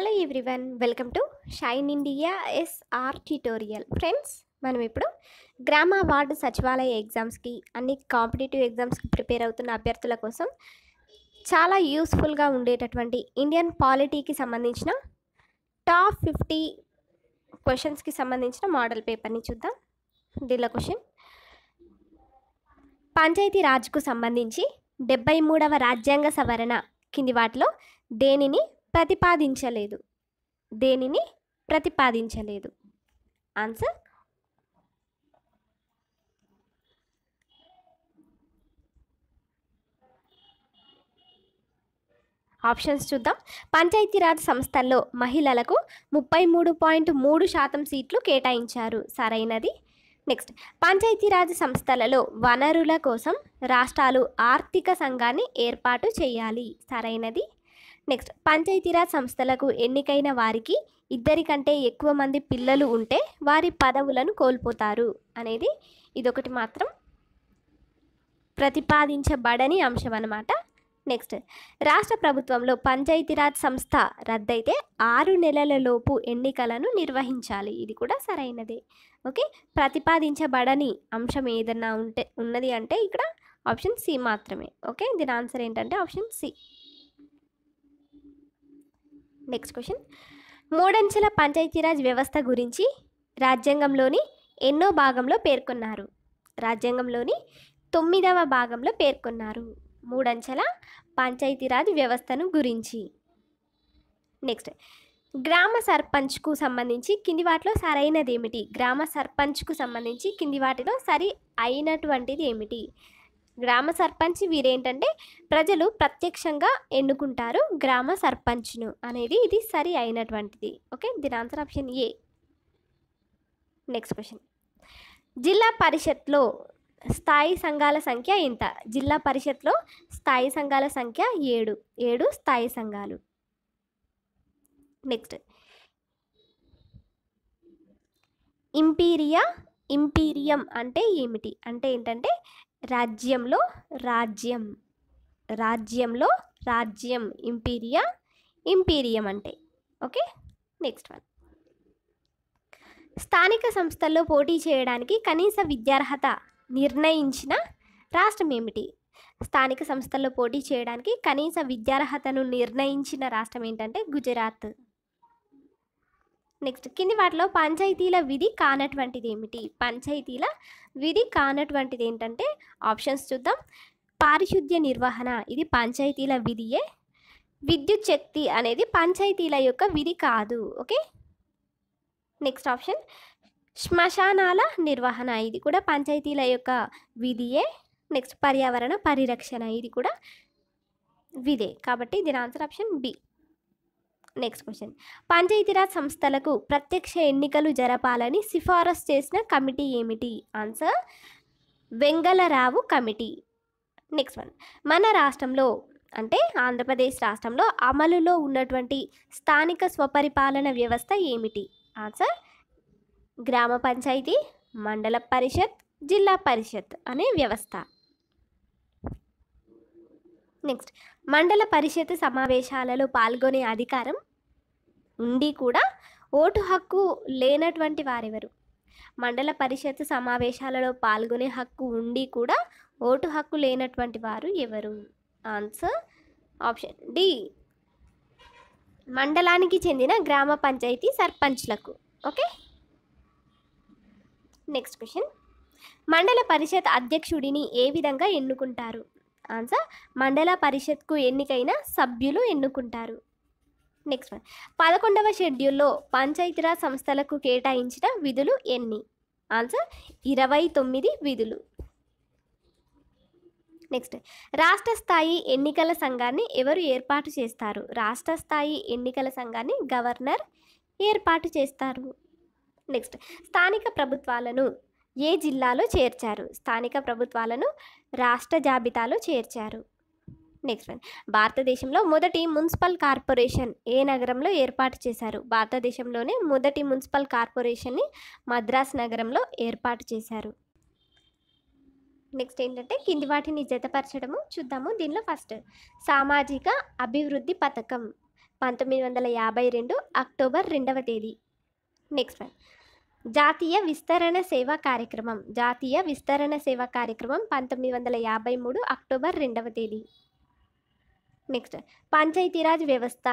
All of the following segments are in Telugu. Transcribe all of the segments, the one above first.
hello everyone welcome to shine India S R tutorial friends మనం ఇప్పుడు గ్రామ వార్డు సచివాలయ ఎగ్జామ్స్కి అన్ని కాంపిటేటివ్ ఎగ్జామ్స్కి ప్రిపేర్ అవుతున్న అభ్యర్థుల కోసం చాలా యూస్ఫుల్గా ఉండేటటువంటి ఇండియన్ పాలిటీకి సంబంధించిన టాప్ ఫిఫ్టీ క్వశ్చన్స్కి సంబంధించిన మోడల్ పేపర్ని చూద్దాం దీనిలో క్వశ్చన్ పంచాయతీ రాజ్కు సంబంధించి డెబ్బై మూడవ రాజ్యాంగ సవరణ కింది వాటిలో దేనిని ప్రతిపాదించలేదు దేనిని ప్రతిపాదించలేదు ఆన్సర్ ఆప్షన్స్ చూద్దాం పంచాయతీరాజ్ సంస్థల్లో మహిళలకు ముప్పై మూడు పాయింట్ మూడు శాతం సీట్లు కేటాయించారు సరైనది నెక్స్ట్ పంచాయతీరాజ్ సంస్థలలో వనరుల కోసం రాష్ట్రాలు ఆర్థిక సంఘాన్ని ఏర్పాటు చేయాలి సరైనది నెక్స్ట్ పంచాయతీరాజ్ సంస్థలకు ఎన్నికైన వారికి ఇద్దరి కంటే ఎక్కువ మంది పిల్లలు ఉంటే వారి పదవులను కోల్పోతారు అనేది ఇదొకటి మాత్రం ప్రతిపాదించబడని అంశం అనమాట నెక్స్ట్ రాష్ట్ర ప్రభుత్వంలో పంచాయతీరాజ్ సంస్థ రద్దయితే ఆరు నెలలలోపు ఎన్నికలను నిర్వహించాలి ఇది కూడా సరైనదే ఓకే ప్రతిపాదించబడని అంశం ఏదన్నా ఉంటే ఉన్నది అంటే ఇక్కడ ఆప్షన్ సి మాత్రమే ఓకే దీని ఆన్సర్ ఏంటంటే option C next question మూడంచెల Panchayati Raj వ్యవస్థ గురించి రాజ్యాంగంలోని ఎన్నో భాగంలో పేర్కొన్నారు రాజ్యాంగంలోని తొమ్మిదవ భాగంలో పేర్కొన్నారు మూడంచెల పంచాయతీరాజ్ వ్యవస్థను గురించి నెక్స్ట్ గ్రామ సర్పంచ్కు సంబంధించి కింది వాటిలో సరైనది ఏమిటి గ్రామ సర్పంచ్కు సంబంధించి కింది వాటిలో సరి అయినటువంటిది ఏమిటి గ్రామ సర్పంచ్ వీరేంటంటే ప్రజలు ప్రత్యక్షంగా ఎన్నుకుంటారు గ్రామ సర్పంచ్ను అనేది ఇది సరి అయినటువంటిది ఓకే దీని answer option A next question జిల్లా పరిషత్లో స్థాయి సంఘాల సంఖ్య ఇంత జిల్లా పరిషత్లో స్థాయి సంఘాల సంఖ్య ఏడు ఏడు స్థాయి సంఘాలు నెక్స్ట్ ఇంపీరియా ఇంపీరియం అంటే ఏమిటి అంటే ఏంటంటే రాజ్యంలో రాజ్యం రాజ్యంలో రాజ్యం ఇంపీరియా ఇంపీరియం అంటే ఓకే నెక్స్ట్ వన్ స్థానిక సంస్థల్లో పోటీ చేయడానికి కనీస విద్యార్హత నిర్ణయించిన రాష్ట్రం ఏమిటి స్థానిక సంస్థల్లో పోటీ చేయడానికి కనీస విద్యార్హతను నిర్ణయించిన రాష్ట్రం ఏంటంటే గుజరాత్ నెక్స్ట్ కింది వాటిలో పంచాయతీల విధి కానటువంటిది ఏమిటి పంచాయతీల విధి కానటువంటిది ఏంటంటే ఆప్షన్స్ చూద్దాం పారిశుద్ధ్య నిర్వహణ ఇది పంచాయతీల విధియే విద్యుత్ శక్తి అనేది పంచాయతీల యొక్క విధి కాదు ఓకే నెక్స్ట్ ఆప్షన్ శ్మశానాల నిర్వహణ ఇది కూడా పంచాయతీల యొక్క విధియే నెక్స్ట్ పర్యావరణ పరిరక్షణ ఇది కూడా విధే కాబట్టి దీని answer option B next question Panchayati Raj సంస్థలకు ప్రత్యక్ష ఎన్నికలు జరపాలని సిఫారసు చేసిన కమిటీ ఏమిటి answer Vengala Rao committee next one మన రాష్ట్రంలో అంటే ఆంధ్రప్రదేశ్ రాష్ట్రంలో అమలులో ఉన్నటువంటి స్థానిక స్వపరిపాలన వ్యవస్థ ఏమిటి ఆన్సర్ గ్రామ పంచాయతీ మండల పరిషత్ జిల్లా పరిషత్ అనే వ్యవస్థ నెక్స్ట్ మండల పరిషత్ సమావేశాలలో పాల్గొనే అధికారం ఉండి కూడా ఓటు హక్కు లేనటువంటి వారెవరు మండల పరిషత్ సమావేశాలలో పాల్గొనే హక్కు ఉండి కూడా ఓటు హక్కు లేనటువంటి వారు ఎవరు ఆన్సర్ ఆప్షన్ డి మండలానికి చెందిన గ్రామ పంచాయతీ సర్పంచ్లకు ఓకే నెక్స్ట్ క్వశ్చన్ మండల పరిషత్ అధ్యక్షుడిని ఏ విధంగా ఎన్నుకుంటారు ఆన్సర్ మండల పరిషత్కు ఎన్నికైన సభ్యులు ఎన్నుకుంటారు నెక్స్ట్ వన్ పదకొండవ షెడ్యూల్లో పంచాయతీరాజ్ సంస్థలకు కేటాయించిన విధులు ఎన్ని ఆన్సర్ ఇరవై తొమ్మిది విధులు నెక్స్ట్ రాష్ట్ర స్థాయి ఎన్నికల సంఘాన్ని ఎవరు ఏర్పాటు చేస్తారు రాష్ట్ర స్థాయి ఎన్నికల సంఘాన్ని గవర్నర్ ఏర్పాటు చేస్తారు నెక్స్ట్ స్థానిక ప్రభుత్వాలను ఏ జిల్లాలో చేర్చారు స్థానిక ప్రభుత్వాలను రాష్ట్ర జాబితాలో చేర్చారు నెక్స్ట్ వన్ భారతదేశంలో మొదటి మున్సిపల్ కార్పొరేషన్ ఏ నగరంలో ఏర్పాటు చేశారు భారతదేశంలోనే మొదటి మున్సిపల్ కార్పొరేషన్ని మద్రాస్ నగరంలో ఏర్పాటు చేశారు నెక్స్ట్ ఏంటంటే కింది వాటిని జతపరచడము చూద్దాము దీనిలో ఫస్ట్ సామాజిక అభివృద్ధి పథకం పంతొమ్మిది వందల యాభై రెండు అక్టోబర్ రెండవ తేదీ నెక్స్ట్ వన్ జాతీయ విస్తరణ సేవ కార్యక్రమం జాతీయ విస్తరణ సేవ కార్యక్రమం పంతొమ్మిది వందల యాభై మూడు అక్టోబర్ రెండవ తేదీ నెక్స్ట్ పంచాయతీరాజ్ వ్యవస్థ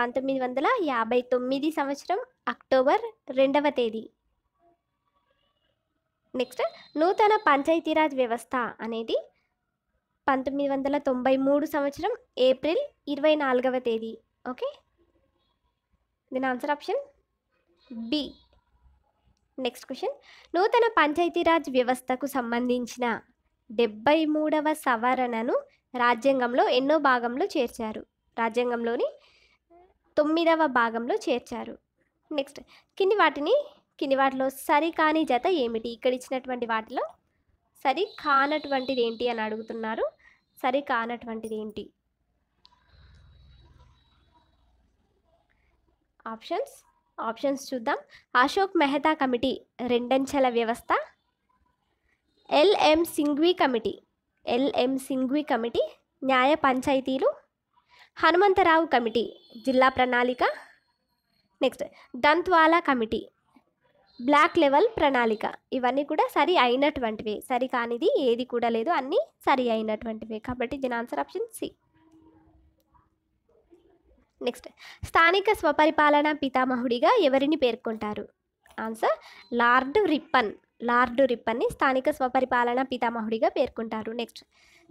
పంతొమ్మిది వందల యాభై తొమ్మిది సంవత్సరం అక్టోబర్ రెండవ తేదీ నెక్స్ట్ నూతన పంచాయతీరాజ్ వ్యవస్థ అనేది పంతొమ్మిది వందల తొంభై మూడు సంవత్సరం ఏప్రిల్ ఇరవై నాలుగవ తేదీ ఓకే దీని answer option B next question నూతన పంచాయతీరాజ్ వ్యవస్థకు సంబంధించిన డెబ్బై మూడవ సవరణను రాజ్యాంగంలో ఎన్నో భాగంలో చేర్చారు రాజ్యాంగంలోని తొమ్మిదవ భాగంలో చేర్చారు నెక్స్ట్ కింది వాటిని కింది వాటిలో సరికాని జత ఏమిటి ఇక్కడ ఇచ్చినటువంటి వాటిలో సరి కానటువంటిది ఏంటి అని అడుగుతున్నారు సరి కానటువంటిది ఏంటి ఆప్షన్స్ ఆప్షన్స్ చూద్దాం అశోక్ మెహతా కమిటీ రెండంచెల వ్యవస్థ LM Singhvi committee LM Singhvi committee న్యాయ పంచాయతీలు హనుమంతరావు కమిటీ జిల్లా ప్రణాళిక నెక్స్ట్ దంత్వాలా కమిటీ బ్లాక్ లెవెల్ ప్రణాళిక ఇవన్నీ కూడా సరి అయినటువంటివే సరి కానిది ఏది కూడా లేదు అన్నీ సరి అయినటువంటివే కాబట్టి దీని ఆన్సర్ ఆప్షన్ సి నెక్స్ట్ స్థానిక స్వపరిపాలన పితామహుడిగా ఎవరిని పేర్కొంటారు ఆన్సర్ లార్డ్ రిప్పన్ లార్డు రిప్పన్ని స్థానిక స్వపరిపాలన పితామహుడిగా పేర్కొంటారు నెక్స్ట్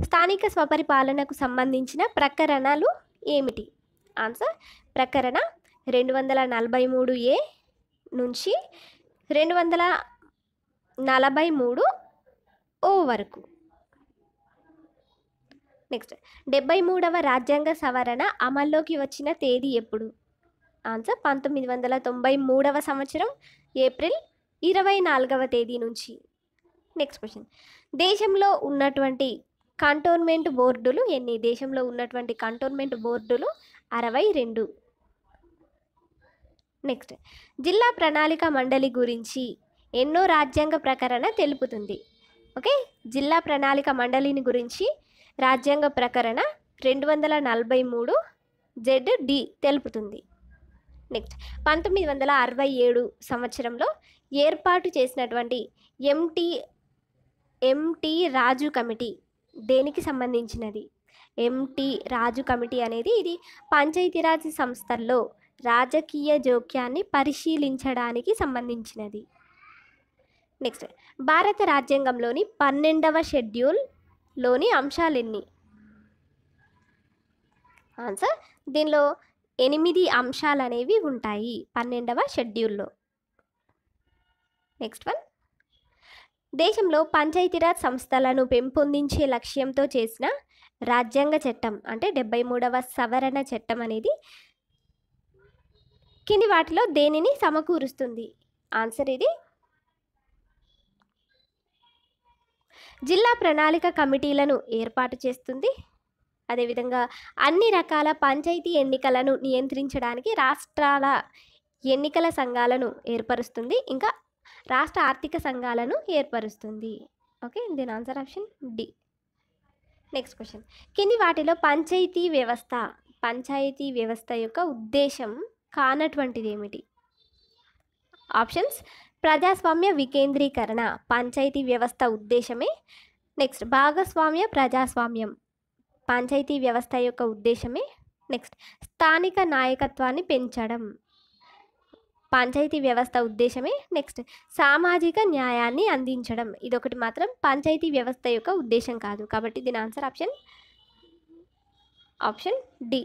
స్థానిక స్వపరిపాలనకు సంబంధించిన ప్రకరణలు ఏమిటి ఆన్సర్ ప్రకరణ రెండు వందల నలభై మూడు ఏ నుంచి రెండు వందల నలభై మూడు ఓ వరకు నెక్స్ట్ డెబ్బై మూడవ రాజ్యాంగ సవరణ అమల్లోకి వచ్చిన తేదీ ఎప్పుడు ఆన్సర్ పంతొమ్మిది వందల తొంభై మూడవ సంవత్సరం ఏప్రిల్ ఇరవై నాలుగవ తేదీ నుంచి నెక్స్ట్ క్వశ్చన్ దేశంలో ఉన్నటువంటి కంటోన్మెంట్ బోర్డులు ఎన్ని దేశంలో ఉన్నటువంటి కంటోన్మెంట్ బోర్డులు అరవై రెండు నెక్స్ట్ జిల్లా ప్రణాళిక మండలి గురించి ఎన్నో రాజ్యాంగ ప్రకరణ తెలుపుతుంది ఓకే జిల్లా ప్రణాళిక మండలిని గురించి రాజ్యాంగ ప్రకరణ రెండు వందల నలభై మూడు జెడ్ డి తెలుపుతుంది నెక్స్ట్ పంతొమ్మిది వందల అరవై ఏడు సంవత్సరంలో ఏర్పాటు చేసినటువంటి ఎంటీ ఎంటీ రాజు కమిటీ దేనికి సంబంధించినది ఎంటీ రాజు కమిటీ అనేది ఇది పంచాయతీరాజ్ సంస్థల్లో రాజకీయ జోక్యాన్ని పరిశీలించడానికి సంబంధించినది నెక్స్ట్ భారత రాజ్యాంగంలోని పన్నెండవ షెడ్యూల్ లోని అంశాలు ఎన్ని ఆన్సర్ దీనిలో ఎనిమిది అంశాలు అనేవి ఉంటాయి పన్నెండవ షెడ్యూల్లో నెక్స్ట్ వన్ దేశంలో పంచాయతీరాజ్ సంస్థలను పెంపొందించే లక్ష్యంతో చేసిన రాజ్యాంగ చట్టం అంటే డెబ్బై మూడవ సవరణ చట్టం అనేది కింది వాటిలో దేనిని సమకూరుస్తుంది ఆన్సర్ ఇది జిల్లా ప్రణాళిక కమిటీలను ఏర్పాటు చేస్తుంది అదేవిధంగా అన్ని రకాల పంచాయతీ ఎన్నికలను నియంత్రించడానికి రాష్ట్రాల ఎన్నికల సంఘాలను ఏర్పరుస్తుంది ఇంకా రాష్ట్ర ఆర్థిక సంఘాలను ఏర్పరుస్తుంది ఓకే దీని answer option D next question కింది వాటిలో పంచాయతీ వ్యవస్థ పంచాయతీ వ్యవస్థ యొక్క ఉద్దేశం కానటువంటిది ఏమిటి ఆప్షన్స్ ప్రజాస్వామ్య వికేంద్రీకరణ పంచాయతీ వ్యవస్థ ఉద్దేశమే నెక్స్ట్ భాగస్వామ్య ప్రజాస్వామ్యం పంచాయతీ వ్యవస్థ యొక్క ఉద్దేశమే నెక్స్ట్ స్థానిక నాయకత్వాన్ని పెంచడం పంచాయతీ వ్యవస్థ ఉద్దేశమే నెక్స్ట్ సామాజిక న్యాయాన్ని అందించడం ఇదొకటి మాత్రం పంచాయతీ వ్యవస్థ యొక్క ఉద్దేశం కాదు కాబట్టి దీని answer option option D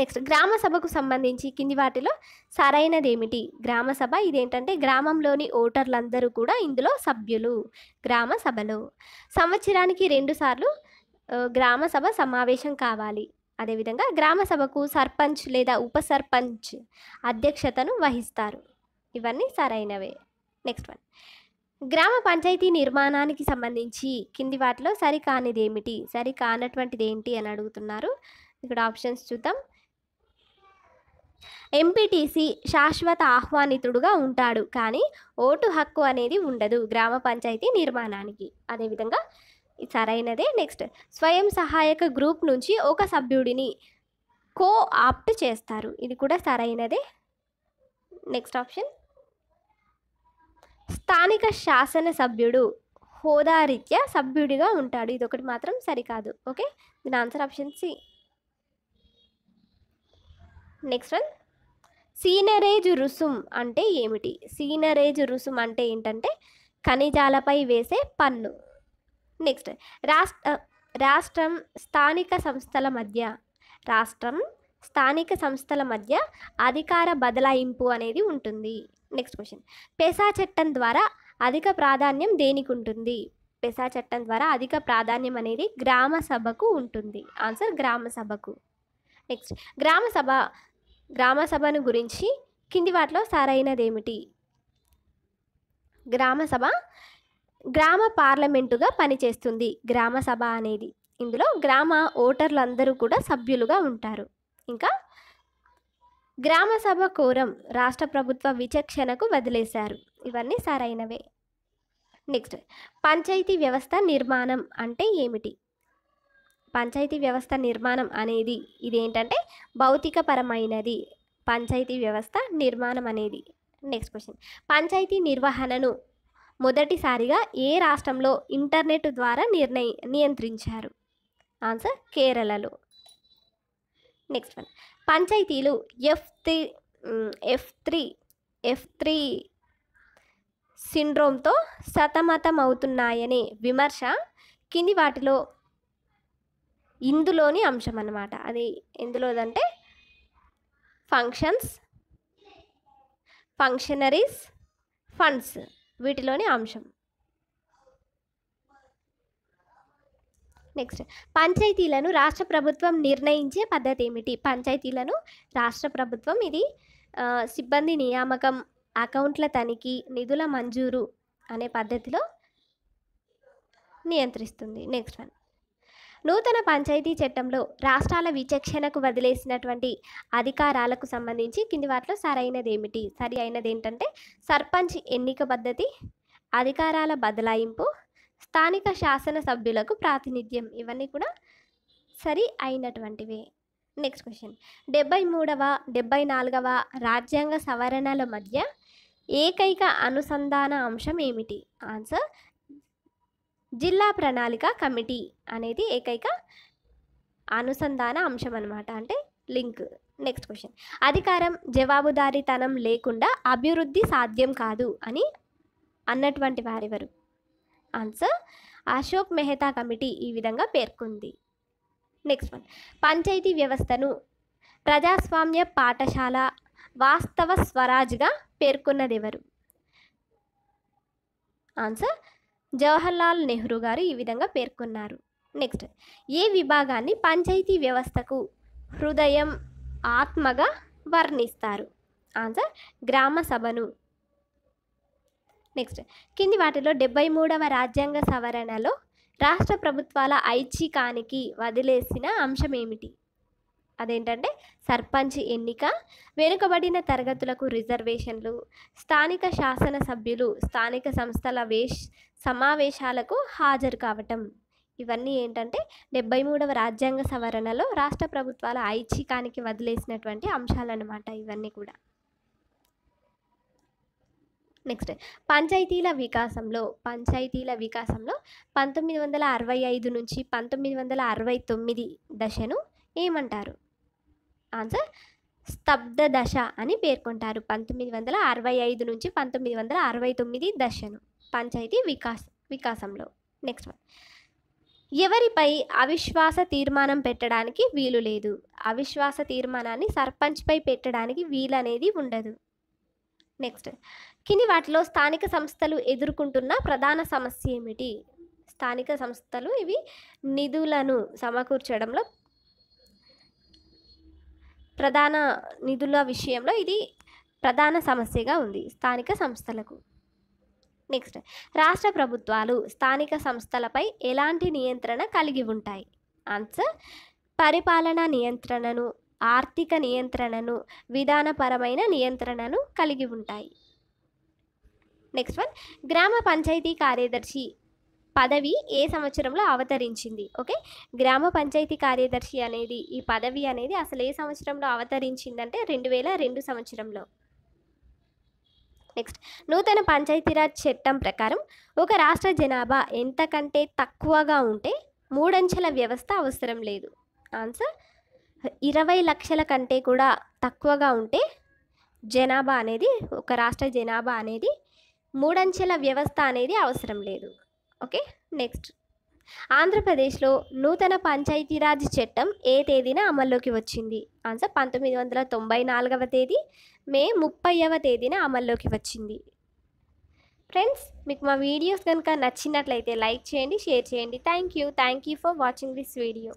next గ్రామ సభకు సంబంధించి కింది వాటిలో సరైనదేమిటి గ్రామ సభ ఇదేంటంటే గ్రామంలోని ఓటర్లందరూ కూడా ఇందులో సభ్యులు గ్రామ సభలో సంవత్సరానికి రెండుసార్లు గ్రామ సభ సమావేశం కావాలి అదేవిధంగా గ్రామ సభకు సర్పంచ్ లేదా ఉప సర్పంచ్ అధ్యక్షతను వహిస్తారు ఇవన్నీ సరైనవే నెక్స్ట్ వన్ గ్రామ పంచాయతీ నిర్మాణానికి సంబంధించి కింది వాటిలో ఏమిటి సరికానటువంటిది ఏంటి అని అడుగుతున్నారు ఇక్కడ ఆప్షన్స్ చూద్దాం ఎంపీటీసీ శాశ్వత ఆహ్వానితుడుగా ఉంటాడు కానీ ఓటు హక్కు అనేది ఉండదు గ్రామ పంచాయతీ నిర్మాణానికి అదేవిధంగా సరైనదే నెక్స్ట్ స్వయం సహాయక గ్రూప్ నుంచి ఒక సభ్యుడిని కో ఆప్ట్ చేస్తారు ఇది కూడా సరైనదే నెక్స్ట్ ఆప్షన్ స్థానిక శాసనసభ్యుడు హోదారీత్య సభ్యుడిగా ఉంటాడు ఇది ఒకటి మాత్రం సరికాదు ఓకే దీని answer option C next one seigniorage రుసుం అంటే ఏమిటి సీనరేజ్ రుసుం అంటే ఏంటంటే ఖనిజాలపై వేసే పన్ను నెక్స్ట్ రాష్ట్ర రాష్ట్రం స్థానిక సంస్థల మధ్య రాష్ట్రం స్థానిక సంస్థల మధ్య అధికార బదలాయింపు అనేది ఉంటుంది నెక్స్ట్ క్వశ్చన్ పెసా చట్టం ద్వారా అధిక ప్రాధాన్యం దేనికి ఉంటుంది పెసా చట్టం ద్వారా అధిక ప్రాధాన్యం అనేది గ్రామ సభకు ఉంటుంది ఆన్సర్ గ్రామ సభకు నెక్స్ట్ గ్రామ సభ గ్రామ సభను గురించి కింది వాటిలో సరైనదేమిటి గ్రామ సభ గ్రామ పార్లమెంటుగా పనిచేస్తుంది గ్రామ సభ అనేది ఇందులో గ్రామ ఓటర్లందరూ కూడా సభ్యులుగా ఉంటారు ఇంకా గ్రామ సభ కోరం రాష్ట్ర ప్రభుత్వ విచక్షణకు వదిలేశారు ఇవన్నీ సరైనవే నెక్స్ట్ పంచాయతీ వ్యవస్థ నిర్మాణం అంటే ఏమిటి పంచాయతీ వ్యవస్థ నిర్మాణం అనేది ఇదేంటంటే భౌతికపరమైనది పంచాయతీ వ్యవస్థ నిర్మాణం అనేది నెక్స్ట్ క్వశ్చన్ పంచాయతీ నిర్వహణను మొదటిసారిగా ఏ రాష్ట్రంలో ఇంటర్నెట్ ద్వారా నిర్ణయ నియంత్రించారు ఆన్సర్ కేరళలో నెక్స్ట్ వన్ పంచాయతీలు F three F three F three సిండ్రోమ్తో సతమతమవుతున్నాయనే విమర్శ కింది వాటిలో ఇందులోని అంశం అనమాట అది ఎందులోదంటే ఫంక్షన్స్ ఫంక్షనరీస్ ఫండ్స్ వీటిలోని అంశం నెక్స్ట్ పంచాయతీలను రాష్ట్ర ప్రభుత్వం నిర్ణయించే పద్ధతి ఏమిటి పంచాయతీలను రాష్ట్ర ప్రభుత్వం ఇది సిబ్బంది నియామకం అకౌంట్ల తనిఖీ నిధుల మంజూరు అనే పద్ధతిలో నియంత్రిస్తుంది నెక్స్ట్ వన్ నూతన పంచాయతీ చట్టంలో రాష్ట్రాల విచక్షణకు వదిలేసినటువంటి అధికారాలకు సంబంధించి కింది వాటిలో సరైనది ఏమిటి సరి అయినది ఏంటంటే సర్పంచ్ ఎన్నిక పద్ధతి అధికారాల బదలాయింపు స్థానిక శాసన సభ్యులకు ప్రాతినిధ్యం ఇవన్నీ కూడా సరి అయినటువంటివే నెక్స్ట్ క్వశ్చన్ డెబ్బై మూడవ డెబ్బై నాలుగవ రాజ్యాంగ సవరణల మధ్య ఏకైక అనుసంధాన అంశం ఏమిటి ఆన్సర్ జిల్లా ప్రణాళిక కమిటీ అనేది ఏకైక అనుసంధాన అంశం అనమాట అంటే లింక్ నెక్స్ట్ క్వశ్చన్ అధికారం జవాబుదారీతనం లేకుండా అభివృద్ధి సాధ్యం కాదు అని అన్నటువంటి వారెవరు ఆన్సర్ అశోక్ మెహతా కమిటీ ఈ విధంగా పేర్కొంది నెక్స్ట్ వన్ పంచాయతీ వ్యవస్థను ప్రజాస్వామ్య పాఠశాల వాస్తవ స్వరాజ్గా పేర్కొన్నది ఎవరు ఆన్సర్ జవహర్లాల్ నెహ్రూ గారు ఈ విధంగా పేర్కొన్నారు నెక్స్ట్ ఏ విభాగాన్ని పంచాయతీ వ్యవస్థకు హృదయం ఆత్మగా వర్ణిస్తారు ఆన్సర్ గ్రామ సభను నెక్స్ట్ కింది వాటిలో డెబ్బై మూడవ రాజ్యాంగ సవరణలో రాష్ట్ర ప్రభుత్వాల ఐచ్ఛికానికి వదిలేసిన అంశం ఏమిటి అదేంటంటే సర్పంచ్ ఎన్నిక వెనుకబడిన తరగతులకు రిజర్వేషన్లు స్థానిక శాసన సభ్యులు స్థానిక సంస్థల వేష్ సమావేశాలకు హాజరు కావటం ఇవన్నీ ఏంటంటే డెబ్బై మూడవ రాజ్యాంగ సవరణలో రాష్ట్ర ప్రభుత్వాల ఐచ్ఛికానికి వదిలేసినటువంటి అంశాలన్నమాట ఇవన్నీ కూడా నెక్స్ట్ పంచాయతీల వికాసంలో పంచాయతీల వికాసంలో పంతొమ్మిది వందల అరవై ఐదు నుంచి పంతొమ్మిది వందల అరవై తొమ్మిది దశను ఏమంటారు ఆన్సర్ స్తబ్ద దశ అని పేర్కొంటారు పంతొమ్మిది వందల అరవై ఐదు నుంచి పంతొమ్మిది వందల అరవై తొమ్మిది దశను పంచాయతీ వికాస్ వికాసంలో నెక్స్ట్ వన్ ఎవరిపై అవిశ్వాస తీర్మానం పెట్టడానికి వీలు లేదు అవిశ్వాస తీర్మానాన్ని సర్పంచ్పై పెట్టడానికి వీలు అనేది ఉండదు నెక్స్ట్ కింది వాటిలో స్థానిక సంస్థలు ఎదుర్కొంటున్న ప్రధాన సమస్య ఏమిటి స్థానిక సంస్థలు ఇవి నిధులను సమకూర్చడంలో ప్రధాన నిధుల విషయంలో ఇది ప్రధాన సమస్యగా ఉంది స్థానిక సంస్థలకు నెక్స్ట్ రాష్ట్ర ప్రభుత్వాలు స్థానిక సంస్థలపై ఎలాంటి నియంత్రణ కలిగి ఉంటాయి ఆన్సర్ పరిపాలన నియంత్రణను ఆర్థిక నియంత్రణను విధానపరమైన నియంత్రణను కలిగి ఉంటాయి నెక్స్ట్ వన్ గ్రామ పంచాయతీ కార్యదర్శి పదవి ఏ సంవత్సరంలో అవతరించింది ఓకే గ్రామ పంచాయతీ కార్యదర్శి అనేది ఈ పదవి అనేది అసలు ఏ సంవత్సరంలో అవతరించిందంటే రెండు వేల రెండు సంవత్సరంలో నెక్స్ట్ నూతన పంచాయతీరాజ్ చట్టం ప్రకారం ఒక రాష్ట్ర జనాభా ఎంతకంటే తక్కువగా ఉంటే మూడంచెల వ్యవస్థ అవసరం లేదు ఆన్సర్ ఇరవై లక్షల కంటే కూడా తక్కువగా ఉంటే జనాభా అనేది ఒక రాష్ట్ర జనాభా అనేది మూడంచెల వ్యవస్థ అనేది అవసరం లేదు ఓకే నెక్స్ట్ ఆంధ్రప్రదేశ్లో నూతన పంచాయతీరాజ్ చట్టం ఏ తేదీన అమల్లోకి వచ్చింది ఆన్సర్ పంతొమ్మిది వందల తొంభై నాలుగవ తేదీ మే ముప్పైవ తేదీన అమల్లోకి వచ్చింది ఫ్రెండ్స్ మీకు మా వీడియోస్ కనుక నచ్చినట్లయితే లైక్ చేయండి షేర్ చేయండి thank you thank you for watching this video